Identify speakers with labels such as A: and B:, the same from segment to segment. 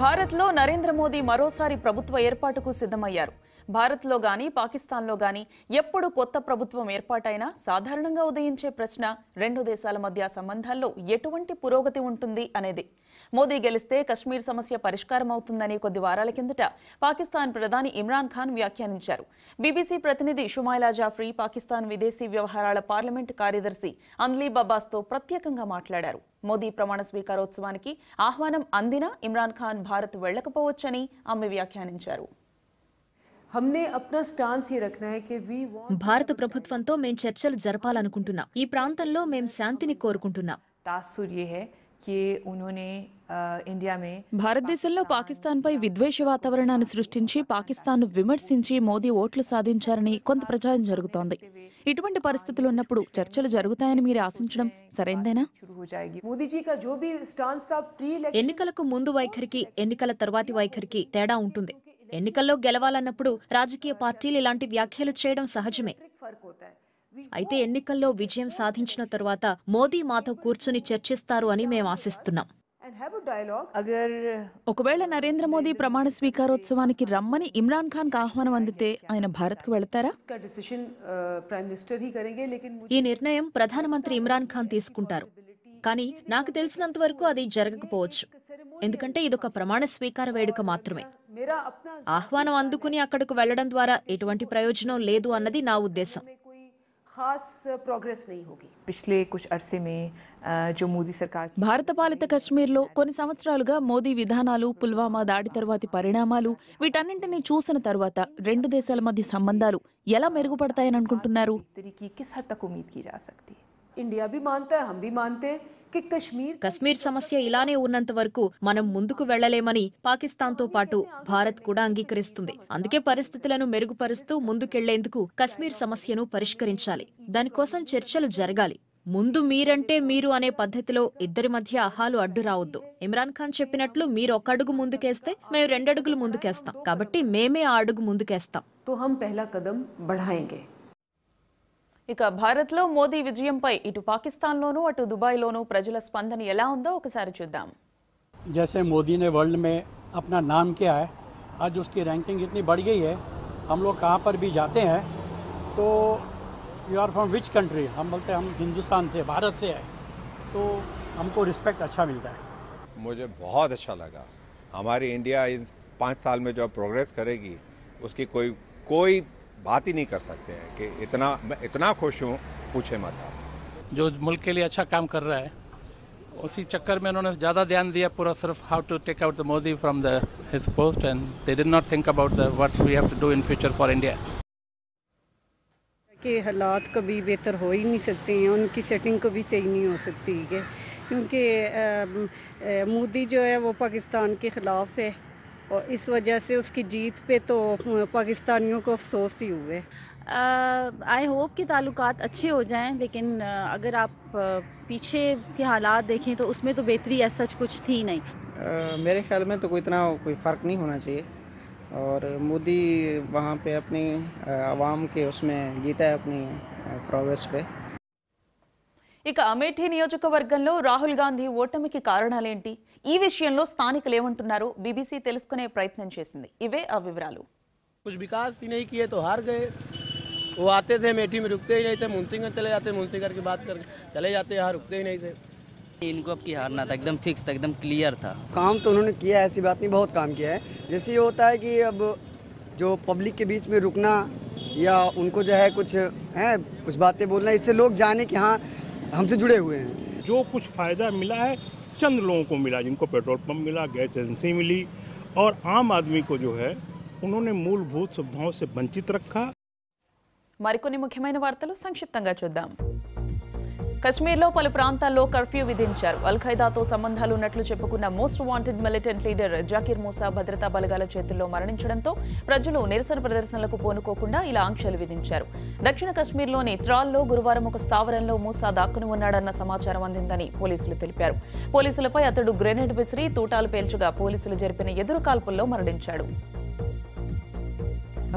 A: భారత్లో నరేంద్ర మోదీ మరోసారి ప్రభుత్వ ఏర్పాటుకు సిద్ధమయ్యారు భారత్లో గాని పాకిస్తాన్లో గాని ఎప్పుడు కొత్త ప్రభుత్వం ఏర్పాటైనా సాధారణంగా ఉదయించే ప్రశ్న రెండు దేశాల మధ్య సంబంధాల్లో ఎటువంటి పురోగతి ఉంటుంది అనేది మోదీ గెలిస్తే కశ్మీర్ సమస్య పరిష్కారం అవుతుందని కొద్ది వారాల కిందట పాకిస్తాన్ ప్రధాని ఇమ్రాన్ ఖాన్ వ్యాఖ్యానించారు బీబీసీ ప్రతినిధి షుమైలా జాఫ్రీ పాకిస్తాన్ విదేశీ వ్యవహారాల పార్లమెంటు కార్యదర్శి అన్లీ తో ప్రత్యేకంగా మాట్లాడారు మోదీ ప్రమాణ స్వీకారోత్సవానికి ఆహ్వానం అందినా ఇమ్రాన్ ఖాన్ భారత్ వెళ్లకపోవచ్చని ఆమె వ్యాఖ్యానించారు
B: భారత ప్రభుత్వంతో మేం చర్చలు జరపాలనుకుంటున్నాం ఈ ప్రాంతంలో మేం శాంతిని కోరుకుంటున్నాం
A: భారతదేశంలో పాకిస్తాన్ పై విద్వేష వాతావరణాన్ని సృష్టించి పాకిస్తాన్ విమర్శించి మోదీ ఓట్లు సాధించారని కొంత ప్రచారం జరుగుతోంది ఇటువంటి పరిస్థితులు ఉన్నప్పుడు చర్చలు జరుగుతాయని
B: మీరు ఆశించడం సరైందేనా ఎన్నికలకు ముందు వైఖరికి ఎన్నికల తర్వాతి వైఖరికి తేడా ఉంటుంది ఎన్నికల్లో గెలవాలన్నప్పుడు రాజకీయ పార్టీలు ఇలాంటి వ్యాఖ్యలు చేయడం సహజమే అయితే ఎన్నికల్లో విజయం సాధించిన తర్వాత మోదీ మాతో కూర్చుని చర్చిస్తారు అని మేము ఆశిస్తున్నాం
A: ఒకవేళ నరేంద్ర మోదీ ప్రమాణ స్వీకారోత్సవానికి రమ్మని ఇమ్రాన్ ఖాన్ ఆహ్వానం అందితే
B: ఆయన భారత్ కు వెళతారా ఈ నిర్ణయం ప్రధానమంత్రి ఇమ్రాన్ ఖాన్ తీసుకుంటారు కానీ నాకు తెలిసినంత వరకు అది జరగకపోవచ్చు ఎందుకంటే ఇదొక ప్రమాణ స్వీకార వేడుక మాత్రమే ఆహ్వానం అందుకుని అక్కడకు వెళ్లడం ద్వారా ఎటువంటి ప్రయోజనం లేదు అన్నది నా ఉద్దేశం ఖాస్ ప్రోగ్రెస్ नहीं होगी
A: पिछले कुछ अरसे సర్కార్ భారత పాలిత కశ్మీర్లో కొన్ని సంవత్సరాలుగా మోదీ విధానాలు పుల్వామా దాడి తర్వాతి పరిణామాలు వీటన్నింటినీ చూసిన తర్వాత రెండు దేశాల
B: మధ్య సంబంధాలు ఎలా మెరుగుపడతాయని అనుకుంటున్నారు ఇండియా భీ మానతా హం భీ మానతే కశ్మీర్ సమస్య ఇలానే ఉన్నంత వరకు మనం ముందుకు వెళ్లలేమని పాకిస్తాన్తో పాటు భారత్ కూడా అంగీకరిస్తుంది అందుకే పరిస్థితులను మెరుగుపరుస్తూ ముందుకెళ్లేందుకు కశ్మీర్ సమస్యను పరిష్కరించాలి దానికోసం చర్చలు జరగాలి ముందు మీరంటే మీరు అనే పద్ధతిలో ఇద్దరి మధ్య అహాలు అడ్డు రావద్దు ఇమ్రాన్ ఖాన్ చెప్పినట్లు మీరు ఒక అడుగు ముందుకేస్తే మేము రెండడుగులు ముందుకేస్తాం కాబట్టి మేమే ఆ అడుగు ముందుకేస్తాం ఇక భారత్లో మోదీ విజయంపై
A: ఇటు పాకిస్తాన్లోనూ అటు దుబాయ్లోనూ ప్రజల स्पंदन ఎలా ఉందో ఒకసారి చూద్దాం
C: जैसे मोदी ने वर्ल्ड में अपना नाम किया है आज उसकी रैंकिंग इतनी बढ़ गई है हम लोग कहाँ पर भी जाते हैं तो you are from which country हम बोलते हैं हम हिंदुस्तान से भारत से है तो हमको रिस्पेक्ट अच्छा मिलता है मुझे बहुत अच्छा लगा हमारी इंडिया इस पाँच साल में जो प्रोग्रेस करेगी उसकी कोई कोई बात ही नहीं कर सकते हैं कि इतना मैं इतना खुश हूँ पूछे मत आप जो मुल्क के लिए अच्छा काम कर रहा है उसी चक्कर में उन्होंने ज़्यादा ध्यान दिया पूरा सिर्फ how to take out the Modi from the his post and they did not think about the what we have to do in future for India
A: के हालात कभी बेहतर हो ही नहीं सकते हैं उनकी सेटिंग कभी सही नहीं हो सकती है क्योंकि मोदी जो है वो पाकिस्तान के ख़िलाफ़ है और इस वजह से उसकी जीत पे तो पाकिस्तानियों को अफसोस ही हुए आई होप कि ताल्लुक अच्छे हो जाएं लेकिन uh, अगर आप uh, पीछे के हालात देखें तो उसमें तो बेहतरी ऐसा सच कुछ थी नहीं uh,
C: मेरे ख्याल में तो कोई इतना कोई फ़र्क नहीं होना चाहिए और मोदी वहाँ पे अपनी आवाम के उसमें जीता है अपनी प्रोग्रेस पे
A: इक अमेठी నియోజకవర్గంలో राहुल गांधी ఓటమికి की कारणाले विषय में स्थाकलो తెలుసుకునే ప్రయత్నం చేసింది ఇవే ఆ
C: कुछ विकास ही नहीं किए तो हार गए वो आते थे मेठी में रुकते ही नहीं थे मुंसिंगगंज चले जाते मुंसिंगगंज की बात करके चले जाते यहाँ रुकते ही नहीं थे इनको अब
A: की हारना था एकदम फिक्स था एकदम क्लियर था काम
C: तो उन्होंने किया ऐसी बात नहीं बहुत काम किया है जैसे ये होता है कि अब जो पब्लिक के बीच में रुकना या उनको जो है कुछ है कुछ बातें बोलना इससे लोग जाने कि हाँ हमसे जुड़े हुए हैं जो कुछ फ़ायदा मिला है चंद लोगों को मिला जिनको पेट्रोल पंप मिला गैस एजेंसी मिली और आम आदमी को जो है उन्होंने मूलभूत सुविधाओं से
A: वंचित रखा మరికొన్ని मुख्यमंत्री वार्ता संक्षिप्त चुदा కశ్మీర్లో పలు ప్రాంతాల్లో కర్ఫ్యూ విధించారు అల్ఖైదాతో సంబంధాలు ఉన్నట్లు చెప్పుకున్న most wanted militant leader Zakir Musa భద్రతా బలగాల చేతుల్లో మరణించడంతో ప్రజలు నిరసన ప్రదర్శనలకు పోనుకోకుండా ఇలా ఆంక్షలు విధించారు దక్షిణ కశ్మీర్లోని త్రాల్లో గురువారం ఒక స్థావరంలో మూసా దాక్కుని ఉన్నాడన్న సమాచారం అందిందని పోలీసులు తెలిపారు పోలీసులపై అతడు గ్రెనేడ్ విసిరి తూటాలు పేల్చగా పోలీసులు జరిపిన ఎదురు కాల్పుల్లో మరణించాడు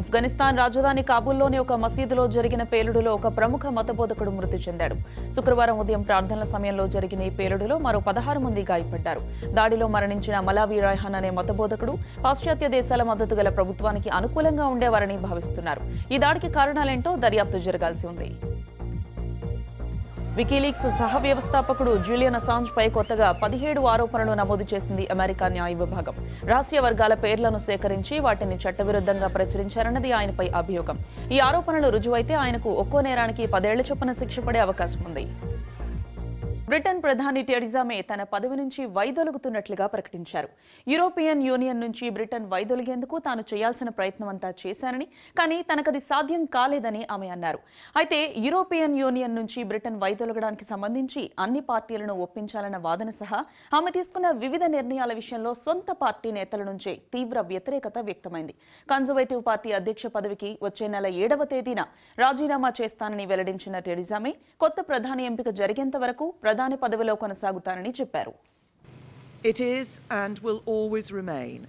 A: ఆఫ్ఘనిస్తాన్ రాజధాని కాబూల్లోని ఒక మసీదులో జరిగిన పేలుడులో ఒక ప్రముఖ మతబోధకుడు మృతి చెందాడు శుక్రవారం ఉదయం ప్రార్థనల సమయంలో జరిగిన ఈ పేలుడులో మరో పదహారు మంది గాయపడ్డారు దాడిలో మరణించిన మలావీ రాయ్హాన్ అనే మతబోధకుడు పాశ్చాత్య దేశాల మద్దతు గల ప్రభుత్వానికి అనుకూలంగా ఉండేవారని భావిస్తున్నారు ఈ దాడికి కారణాలేంటో దర్యాప్తు జరగాల్సి ఉంది వికీలీక్స్ సహ వ్యవస్థాపకుడు జూలియన్ అసాంజ్ పై కొత్తగా పదిహేడు ఆరోపణలు నమోదు చేసింది అమెరికా న్యాయ విభాగం రాష్ట్ర వర్గాల పేర్లను సేకరించి వాటిని చట్టవిరుద్ధంగా ప్రచురించారన్నది ఆయనపై అభియోగం ఈ ఆరోపణలు రుజువైతే ఆయనకు ఒక్కో నేరానికి పదేళ్ల చొప్పున శిక్ష పడే అవకాశం ఉంది బ్రిటన్ ప్రధాని టెరిజామే తన పదవి నుంచి వైదొలుగుతున్నట్లుగా ప్రకటించారు యూరోపియన్ యూనియన్ నుంచి బ్రిటన్ వైదొలిగేందుకు తాను చేయాల్సిన ప్రయత్నం అంతా చేశానని కానీ తనకది సాధ్యం కాలేదని ఆమె అన్నారు అయితే యూరోపియన్ యూనియన్ నుంచి బ్రిటన్ వైదొలగడానికి సంబంధించి అన్ని పార్టీలను ఒప్పించాలన్న వాదన సహా ఆమె తీసుకున్న వివిధ నిర్ణయాల విషయంలో సొంత పార్టీ నేతల నుంచే తీవ్ర వ్యతిరేకత వ్యక్తమైంది కన్జర్వేటివ్ పార్టీ అధ్యక్ష పదవికి వచ్చే నెల ఏడవ తేదీన రాజీనామా చేస్తానని వెల్లడించిన టెరిజామే కొత్త ప్రధాని ఎంపిక జరిగేంత వరకు ప్రధాని ప్రధాని పదవిలో చెప్పారు It is and will always remain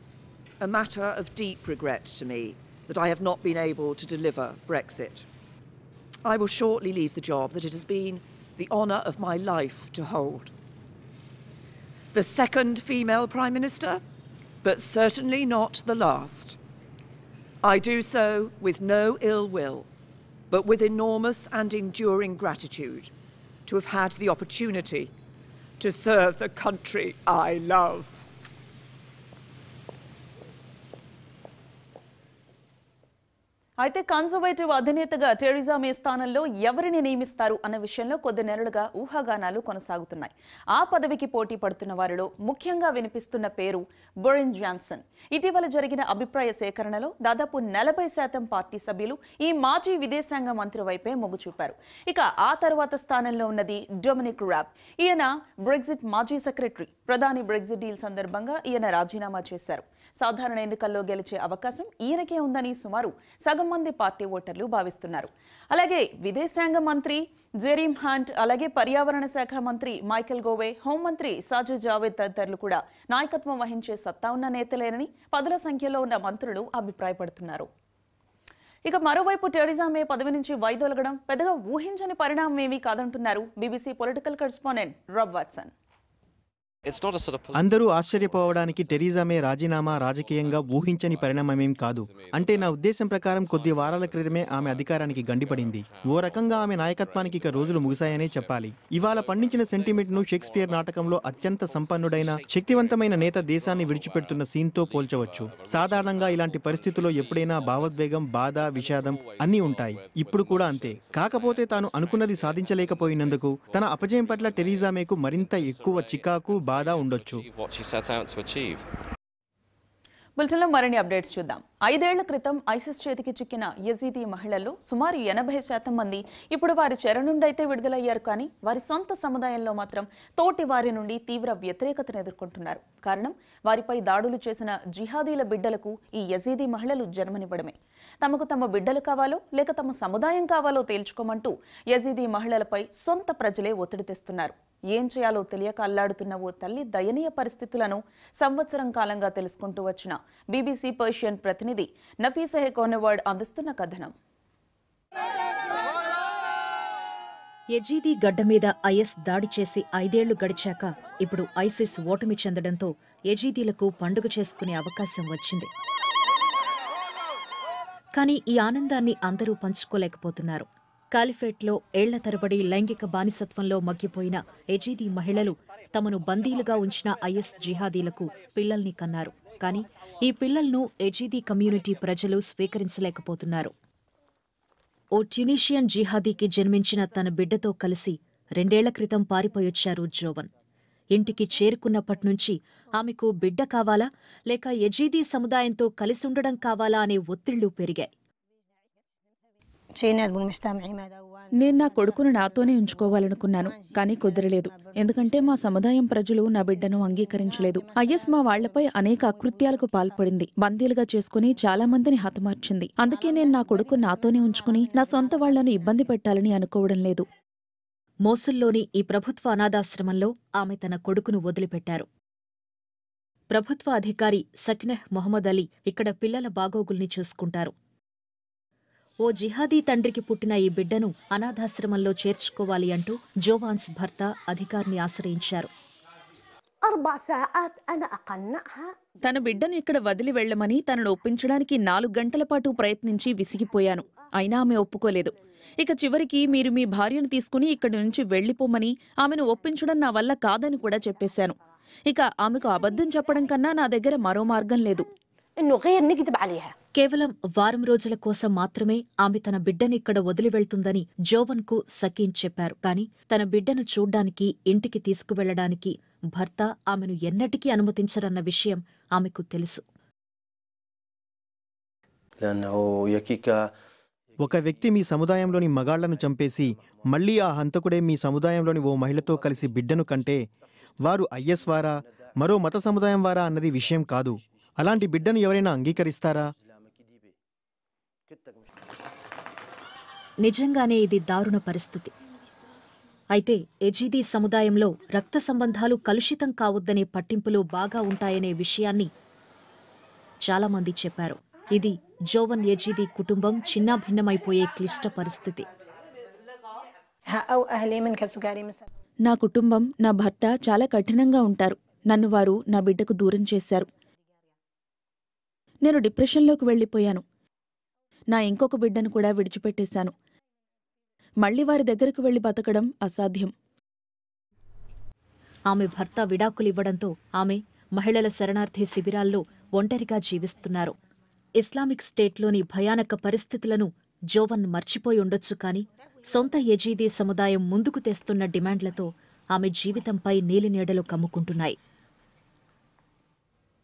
A: a matter of deep regret to me that I have not been able to deliver Brexit. I will shortly leave the job that it has been the honour of my life to hold. The second female Prime Minister, but certainly not the last. I do so with no ill will, but with enormous and enduring gratitude to have had the opportunity to serve the country I love. అయితే conservative అధినేతగా Theresa May స్థానంలో ఎవరిని నియమిస్తారు అన్న విషయంలో కొద్ది నెలలుగా ఊహాగానాలు కొనసాగుతున్నాయి ఆ పదవికి పోటీ పడుతున్న వారిలో ముఖ్యంగా వినిపిస్తున్న పేరు బొరిన్ జాన్సన్ ఇటీవల జరిగిన అభిప్రాయ సేకరణలో దాదాపు నలభై శాతం పార్టీ సభ్యులు ఈ మాజీ విదేశాంగ మంత్రి వైపే మొగ్గు చూపారు ఇక ఆ తర్వాత స్థానంలో ఉన్నది డొమినిక్ ర్యాబ్ ఈయన బ్రెగ్జిట్ మాజీ సెక్రటరీ ప్రధాని బ్రెగ్జిట్ డీల్ సందర్భంగా ఈయన రాజీనామా చేశారు సాధారణ ఎన్నికల్లో గెలిచే అవకాశం ఈయనకే ఉందని సుమారు సగం మంది పార్టీ ఓటర్లు భావిస్తున్నారు అలాగే విదేశాంగ మంత్రి జెరీమ్ హాంట్ అలాగే పర్యావరణ శాఖ మంత్రి మైకెల్ గోవే హోంమంత్రి సాజు జావేద్ తదితరులు కూడా నాయకత్వం వహించే సత్తా ఉన్న నేతలేనని పదుల సంఖ్యలో ఉన్న మంత్రులు అభిప్రాయపడుతున్నారు ఇక మరోవైపు టెరిజా మే పదవి నుంచి వైదొలగడం పెద్దగా ఊహించని పరిణామం ఏమీ కాదంటున్నారు BBC political correspondent Rob Watson
C: అందరూ ఆశ్చర్యపోవడానికి టెరీజా మే రాజీనామా రాజకీయంగా ఊహించని పరిణామమేం కాదు అంటే నా ఉద్దేశం ప్రకారం కొద్ది వారాల క్రితమే ఆమె అధికారానికి గండిపడింది ఓ రకంగా ఆమె నాయకత్వానికి ఇక రోజులు ముగిశాయనే చెప్పాలి ఇవాళ పండించిన సెంటిమెంట్ ను షేక్స్పియర్ నాటకంలో అత్యంత సంపన్నుడైన శక్తివంతమైన నేత దేశాన్ని విడిచిపెడుతున్న సీన్ తో పోల్చవచ్చు సాధారణంగా ఇలాంటి పరిస్థితుల్లో ఎప్పుడైనా భావోద్వేగం బాధ విషాదం అన్నీ ఉంటాయి ఇప్పుడు కూడా అంతే కాకపోతే తాను అనుకున్నది సాధించలేకపోయినందుకు తన అపజయం పట్ల టెరీజా మేకు మరింత ఎక్కువ చికాకు బాధ ఉండొచ్చు
A: బులెటిన్లో మరిన్ని అప్డేట్స్ చూద్దాం ఐదేళ్ల క్రితం ఐసిస్ చేతికి చిక్కిన యజీదీ మహిళల్లో సుమారు ఎనభై శాతం మంది ఇప్పుడు వారి చెర నుండైతే విడుదలయ్యారు కానీ వారి సొంత సముదాయంలో మాత్రం తోటి వారి నుండి తీవ్ర వ్యతిరేకతను ఎదుర్కొంటున్నారు కారణం వారిపై దాడులు చేసిన జిహాదీల బిడ్డలకు ఈ యజీదీ మహిళలు జన్మనివ్వడమే తమకు తమ బిడ్డలు కావాలో లేక తమ సముదాయం కావాలో తేల్చుకోమంటూ యజీదీ మహిళలపై సొంత ప్రజలే ఒత్తిడి తెస్తున్నారు ఏం చేయాలో తెలియక అల్లాడుతున్న ఓ తల్లి దయనీయ పరిస్థితులను సంవత్సరం కాలంగా తెలుసుకుంటూ వచ్చిన బీబీసీ పర్షియన్ ప్రతినిధి నఫీసహే కోనవాడ్ అందిస్తున్న
B: కథనం యజీదీ గడ్డ మీద ఐఎస్ దాడి చేసి ఐదేళ్లు గడిచాక ఇప్పుడు ఐసిస్ ఓటమి చెందడంతో ఎజీదీలకు పండుగ చేసుకునే అవకాశం వచ్చింది కానీ ఈ ఆనందాన్ని అందరూ పంచుకోలేకపోతున్నారు కాలిఫేట్లో ఏళ్ల తరబడి లైంగిక బానిసత్వంలో మగ్గిపోయిన ఎజీదీ మహిళలు తమను బందీలుగా ఉంచిన ఐఎస్ జిహాదీలకు పిల్లల్ని కన్నారు కానీ ఈ పిల్లలను ఎజీదీ కమ్యూనిటీ ప్రజలు స్వీకరించలేకపోతున్నారు ఓ ట్యునీషియన్ జిహాదీకి జన్మించిన తన బిడ్డతో కలిసి రెండేళ్ల క్రితం పారిపోయొచ్చారు జోవన్ ఇంటికి చేరుకున్నప్పట్నుంచి ఆమెకు బిడ్డ కావాలా లేక ఎజీదీ సముదాయంతో కలిసుండడం కావాలా అనే ఒత్తిళ్లు పెరిగాయి
A: నేను నా కొడుకును నాతోనే ఉంచుకోవాలనుకున్నాను కానీ కుదరలేదు ఎందుకంటే మా సముదాయం ప్రజలు నా బిడ్డను అంగీకరించలేదు ఐఎస్ మా వాళ్లపై అనేక అకృత్యాలకు పాల్పడింది బందీలుగా చేసుకుని చాలా మందిని హతమార్చింది అందుకే నేను నా కొడుకు
B: నాతోనే ఉంచుకుని నా సొంత వాళ్లను ఇబ్బంది పెట్టాలని అనుకోవడం లేదు మోసుల్లోని ఈ ప్రభుత్వ అనాథాశ్రమంలో ఆమె తన కొడుకును వదిలిపెట్టారు ప్రభుత్వ అధికారి సక్నెహ్ మొహమ్మద్ అలీ ఇక్కడ పిల్లల బాగోగుల్ని చూసుకుంటారు ఓ జిహాదీ తండ్రికి పుట్టిన ఈ బిడ్డను అనాథాశ్రమంలో చేర్చుకోవాలి అంటూ జోవాన్స్ భర్త అధికారిని ఆశ్రయించారు
A: తన బిడ్డను ఇక్కడ వదిలి వెళ్లమని తనను ఒప్పించడానికి నాలుగు గంటల పాటు ప్రయత్నించి విసిగిపోయాను అయినా ఆమె ఒప్పుకోలేదు ఇక చివరికి మీరు మీ భార్యను తీసుకుని ఇక్కడి నుంచి వెళ్లిపోమని ఆమెను ఒప్పించడం నా వల్ల కాదని కూడా చెప్పేశాను ఇక ఆమెకు అబద్ధం చెప్పడం కన్నా
B: నా దగ్గర మరో మార్గం లేదు కేవలం వారం రోజుల కోసం మాత్రమే ఆమె తన బిడ్డని ఇక్కడ వదిలి వెళ్తుందని జోవన్కు సకీన్ చెప్పారు కానీ తన బిడ్డను చూడ్డానికి ఇంటికి తీసుకువెళ్లడానికి భర్త ఆమెను ఎన్నటికీ అనుమతించరన్న విషయం ఆమెకు తెలుసు
C: ఒక వ్యక్తి మీ సముదాయంలోని మగాళ్లను చంపేసి మళ్లీ ఆ హంతకుడే మీ సముదాయంలోని ఓ మహిళతో కలిసి బిడ్డను కంటే వారు ఐఎస్ వారా మరో మత సముదాయం వారా అన్నది విషయం కాదు అలాంటి బిడ్డను ఎవరైనా అంగీకరిస్తారా
B: నిజంగానే ఇది దారుణ పరిస్థితి అయితే ఎజిది సముదాయంలో రక్త సంబంధాలు కలుషితం కావద్దనే పట్టింపులు బాగా ఉంటాయనే విషయాన్ని చాలామంది చెప్పారు ఇది జోవన్ ఎజిది కుటుంబం చిన్నాభిన్నమైపోయే క్లిష్ట పరిస్థితి
A: నా కుటుంబం నా భర్త చాలా కఠినంగా ఉంటారు నన్ను వారు నా బిడ్డకు దూరం చేశారు నేను డిప్రెషన్లోకి వెళ్ళిపోయాను నా ఇంకొక
B: బిడ్డను కూడా విడిచిపెట్టేశాను మళ్లీ వారి దగ్గరకు వెళ్లి బతకడం అసాధ్యం ఆమె భర్త విడాకులివ్వడంతో ఆమె మహిళల శరణార్థి శిబిరాల్లో ఒంటరిగా జీవిస్తున్నారు ఇస్లామిక్ స్టేట్లోని భయానక పరిస్థితులను జోవన్ మర్చిపోయి ఉండొచ్చు కాని సొంత యజీదీ సముదాయం ముందుకు తెస్తున్న డిమాండ్లతో ఆమె జీవితంపై నీలినీడలు కమ్ముకుంటున్నాయి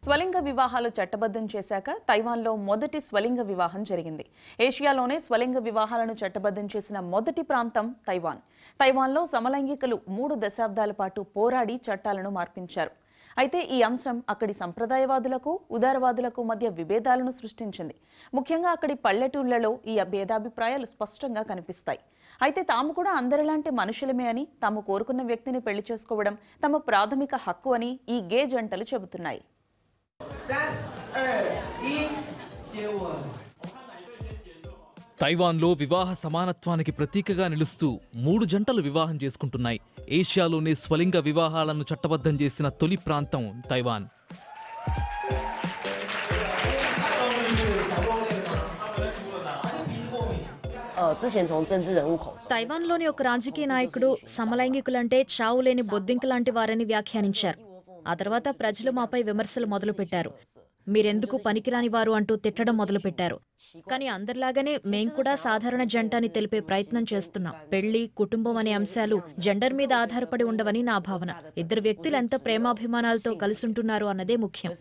A: స్వలింగ వివాహాలు చట్టబద్ధం చేశాక తైవాన్లో మొదటి స్వలింగ వివాహం జరిగింది ఏషియాలోనే స్వలింగ వివాహాలను చట్టబద్ధం చేసిన మొదటి ప్రాంతం తైవాన్ తైవాన్లో సమలైంగికలు మూడు దశాబ్దాల పాటు పోరాడి చట్టాలను మార్పించారు అయితే ఈ అంశం అక్కడి సంప్రదాయవాదులకు ఉదారవాదులకు మధ్య విభేదాలను సృష్టించింది ముఖ్యంగా అక్కడి పల్లెటూళ్లలో ఈ భేదాభిప్రాయాలు స్పష్టంగా కనిపిస్తాయి అయితే తాము కూడా అందరిలాంటి మనుషులమే అని తాము కోరుకున్న వ్యక్తిని పెళ్లి చేసుకోవడం తమ ప్రాథమిక హక్కు అని ఈ గే జంటలు చెబుతున్నాయి
B: తైవాన్లో వివాహ సమానత్వానికి ప్రతీకగా నిలుస్తూ మూడు జంటలు వివాహం చేసుకుంటున్నాయి ఏషియాలోనే స్వలింగ వివాహాలను చట్టబద్ధం చేసిన తొలి ప్రాంతం తైవాన్ తైవాన్లోని ఒక రాజకీయ నాయకుడు సమలైంగికులంటే చావులేని బొద్దింకు లాంటి వారని వ్యాఖ్యానించారు ఆ తర్వాత ప్రజలు మాపై విమర్శలు మొదలుపెట్టారు మీరెందుకు పనికిరాని వారు అంటూ తిట్టడం మొదలుపెట్టారు కానీ అందరిలాగానే మేం కూడా సాధారణ అని తెలిపే ప్రయత్నం చేస్తున్నాం పెళ్లి కుటుంబం అనే అంశాలు జెండర్ మీద ఆధారపడి ఉండవని నా భావన ఇద్దరు వ్యక్తులు ఎంత ప్రేమాభిమానాలతో కలిసి ఉంటున్నారు అన్నదే ముఖ్యం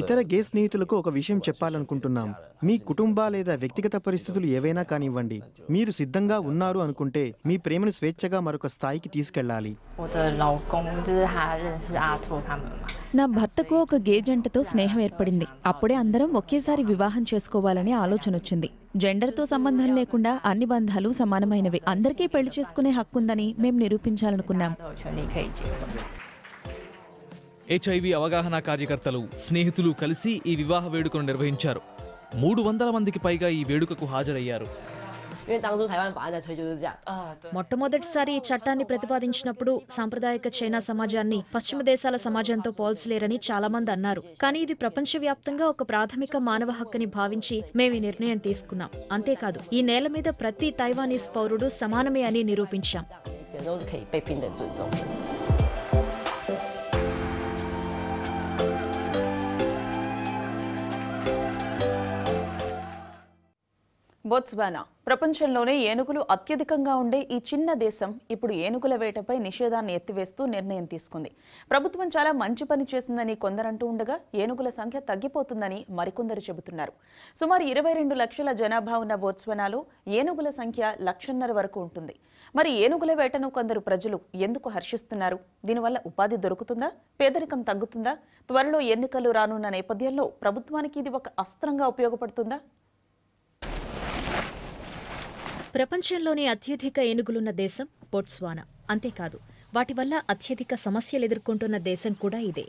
B: ఇతర గే
C: స్నేహితులకు ఒక విషయం చెప్పాలనుకుంటున్నాం మీ కుటుంబ లేదా వ్యక్తిగత పరిస్థితులు ఏవైనా కానివ్వండి మీరు సిద్ధంగా ఉన్నారు అనుకుంటే మీ ప్రేమను స్వేచ్ఛగా మరొక స్థాయికి తీసుకెళ్ళాలి
A: నా భర్తకు ఒక గే జంటతో స్నేహం ఏర్పడింది అప్పుడే అందరం ఒకేసారి వివాహం చేసుకోవాలనే ఆలోచన వచ్చింది జెండర్తో సంబంధం లేకుండా అన్ని బంధాలు సమానమైనవి అందరికీ పెళ్లి చేసుకునే హక్కుందని మేము నిరూపించాలనుకున్నాం
B: హెచ్ఐవి అవగాహన కార్యకర్తలు స్నేహితులు కలిసి ఈ వివాహ వేడుకను నిర్వహించారు మూడు వందల మందికి పైగా ఈ వేడుకకు హాజరయ్యారు మొట్టమొదటిసారి ఈ చట్టాన్ని ప్రతిపాదించినప్పుడు సాంప్రదాయక చైనా సమాజాన్ని పశ్చిమ దేశాల సమాజంతో పోల్చలేరని చాలా మంది అన్నారు కానీ ఇది ప్రపంచవ్యాప్తంగా ఒక ప్రాథమిక మానవ హక్కుని భావించి మేము ఈ నిర్ణయం తీసుకున్నాం అంతేకాదు ఈ నేల మీద ప్రతి తైవానీస్ పౌరుడు సమానమే అని నిరూపించాం
A: బొత్స్వానా ప్రపంచంలోనే ఏనుగులు అత్యధికంగా ఉండే ఈ చిన్న దేశం ఇప్పుడు ఏనుగుల వేటపై నిషేధాన్ని ఎత్తివేస్తూ నిర్ణయం తీసుకుంది ప్రభుత్వం చాలా మంచి పని చేసిందని కొందరంటూ ఉండగా ఏనుగుల సంఖ్య తగ్గిపోతుందని మరికొందరు చెబుతున్నారు సుమారు ఇరవై రెండు లక్షల జనాభా ఉన్న బోత్స్వనాలో ఏనుగుల సంఖ్య లక్షన్నర వరకు ఉంటుంది మరి ఏనుగుల వేటను కొందరు ప్రజలు ఎందుకు హర్షిస్తున్నారు దీనివల్ల ఉపాధి దొరుకుతుందా పేదరికం తగ్గుతుందా త్వరలో ఎన్నికలు రానున్న నేపథ్యంలో
B: ప్రభుత్వానికి ఇది ఒక అస్త్రంగా ఉపయోగపడుతుందా ప్రపంచంలోనే అత్యధిక ఏనుగులున్న దేశం బొట్స్వానా అంతేకాదు వాటి వల్ల అత్యధిక సమస్యలు ఎదుర్కొంటున్న దేశం కూడా ఇదే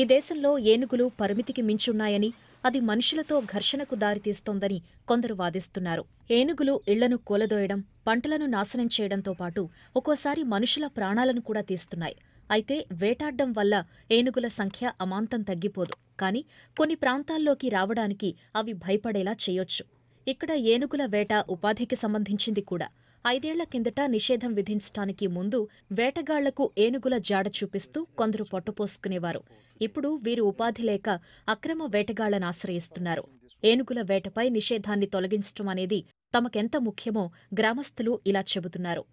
B: ఈ దేశంలో ఏనుగులు పరిమితికి మించున్నాయని అది మనుషులతో ఘర్షణకు దారితీస్తోందని కొందరు వాదిస్తున్నారు ఏనుగులు ఇళ్లను కూలదోయడం పంటలను నాశనం చేయడంతో పాటు ఒక్కోసారి మనుషుల ప్రాణాలను కూడా తీస్తున్నాయి అయితే వేటాడ్డం వల్ల ఏనుగుల సంఖ్య అమాంతం తగ్గిపోదు కానీ కొన్ని ప్రాంతాల్లోకి రావడానికి అవి భయపడేలా చేయొచ్చు ఇక్కడ ఏనుగుల వేట ఉపాధికి సంబంధించింది కూడా ఐదేళ్ల కిందట నిషేధం విధించటానికి ముందు వేటగాళ్లకు ఏనుగుల జాడ చూపిస్తూ కొందరు పట్టుపోసుకునేవారు ఇప్పుడు వీరు ఉపాధి లేక అక్రమ వేటగాళ్లను ఆశ్రయిస్తున్నారు ఏనుగుల వేటపై నిషేధాన్ని తొలగించటం అనేది తమకెంత ముఖ్యమో గ్రామస్తులు ఇలా చెబుతున్నారు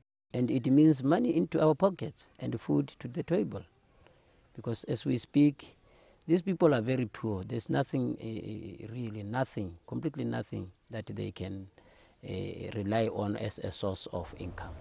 B: Because as we speak, These people are very poor. There's nothing,
C: uh, really nothing, completely nothing that they can uh, rely on as a source of income.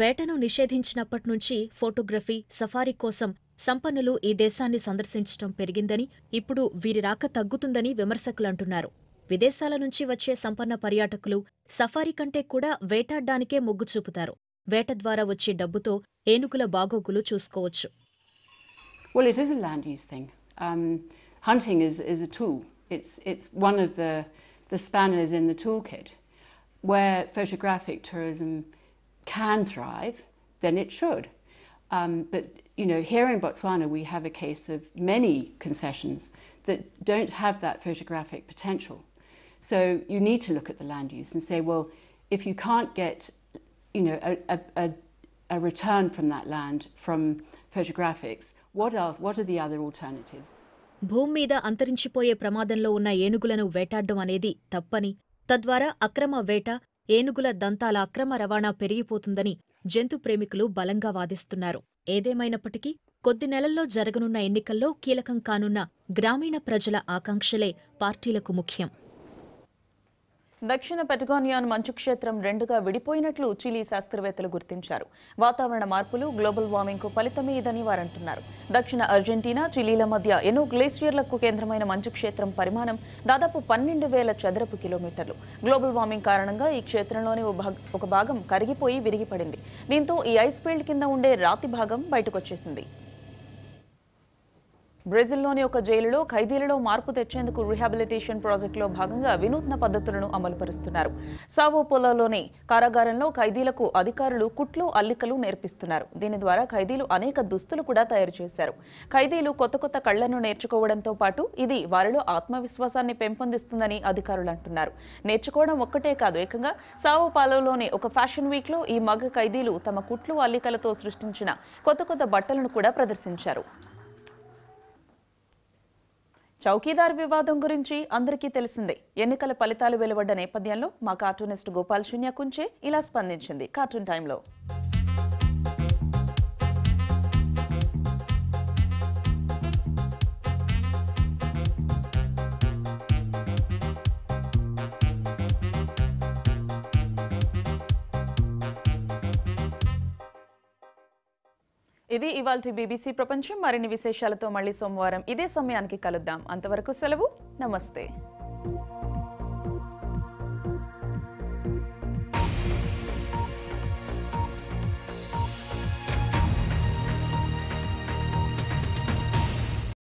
B: వేటను నిషేధించినప్పటి నుంచి ఫోటోగ్రఫీ సఫారీ కోసం సంపన్నులు ఈ దేశాన్ని సందర్శించటం పెరిగిందని ఇప్పుడు వీరి రాక తగ్గుతుందని విమర్శకులు అంటున్నారు విదేశాల నుంచి వచ్చే సంపన్న పర్యాటకులు సఫారీ కంటే కూడా వేటాడ్డానికే మొగ్గు చూపుతారు వేట ద్వారా వచ్చే డబ్బుతో ఏనుగుల బాగోగులు చూసుకోవచ్చు Well, it is a land use thing. Um, hunting is, is a tool. It's, it's one of the, the spanners in the toolkit. Where photographic tourism can thrive, then it should. Um, but you know, here in Botswana, we have a case of many concessions that don't have that photographic potential. So you need to look at the land use and say, well, if you can't get, you know, a, a, a return from that land from photographics, భూమి మీద అంతరించిపోయే ప్రమాదంలో ఉన్న ఏనుగులను వేటాడడం అనేది తప్పని తద్వారా అక్రమ వేట ఏనుగుల దంతాల అక్రమ రవాణా పెరిగిపోతుందని జంతు ప్రేమికులు బలంగా వాదిస్తున్నారు ఏదేమైనప్పటికీ కొద్ది నెలల్లో జరగనున్న ఎన్నికల్లో కీలకం కానున్న గ్రామీణ ప్రజల ఆకాంక్షలే పార్టీలకు ముఖ్యం దక్షిణ పెటగానియాన్
A: మంచు క్షేత్రం రెండుగా విడిపోయినట్లు చిలీ శాస్త్రవేత్తలు గుర్తించారు వాతావరణ మార్పులు గ్లోబల్ వార్మింగ్కు ఫలితమే ఇదని వారంటున్నారు దక్షిణ అర్జెంటీనా చిలీల మధ్య ఎన్నో గ్లేసియర్లకు కేంద్రమైన మంచు క్షేత్రం పరిమాణం దాదాపు పన్నెండు వేల చదరపు కిలోమీటర్లు గ్లోబల్ వార్మింగ్ కారణంగా ఈ క్షేత్రంలోని ఒక భాగం కరిగిపోయి విరిగిపడింది దీంతో ఈ ఐస్ ఫీల్డ్ కింద ఉండే రాతి భాగం బయటకొచ్చేసింది బ్రెజిల్లోని ఒక జైలులో ఖైదీలలో మార్పు తెచ్చేందుకు రీహాబిలిటేషన్ ప్రాజెక్టులో భాగంగా వినూత్న పద్ధతులను అమలుపరుస్తున్నారు సావోపోలోలోని కారాగారంలో ఖైదీలకు అధికారులు కుట్లు అల్లికలు నేర్పిస్తున్నారు దీని ద్వారా ఖైదీలు అనేక దుస్తులు కూడా తయారు చేశారు ఖైదీలు కొత్త కొత్త కళ్లను నేర్చుకోవడంతో పాటు ఇది వారిలో ఆత్మవిశ్వాసాన్ని పెంపొందిస్తుందని అధికారులు అంటున్నారు నేర్చుకోవడం ఒక్కటే కాదు ఏకంగా సావోపాలోలోని ఒక ఫ్యాషన్ వీక్లో ఈ మగ ఖైదీలు తమ కుట్లు అల్లికలతో సృష్టించిన కొత్త కొత్త బట్టలను కూడా ప్రదర్శించారు చౌకీదార్ వివాదం గురించి అందరికీ తెలిసిందే ఎన్నికల ఫలితాలు వెలువడ్డ నేపథ్యంలో మా కార్టూనిస్ట్ గోపాల్ శూన్య కుంచే ఇలా స్పందించింది కార్టూన్ టైంలో ఇది ఇవాళ బీబీసీ ప్రపంచం మరిన్ని విశేషాలతో మళ్ళీ సోమవారం ఇదే సమయానికి కలుద్దాం అంతవరకు సెలవు నమస్తే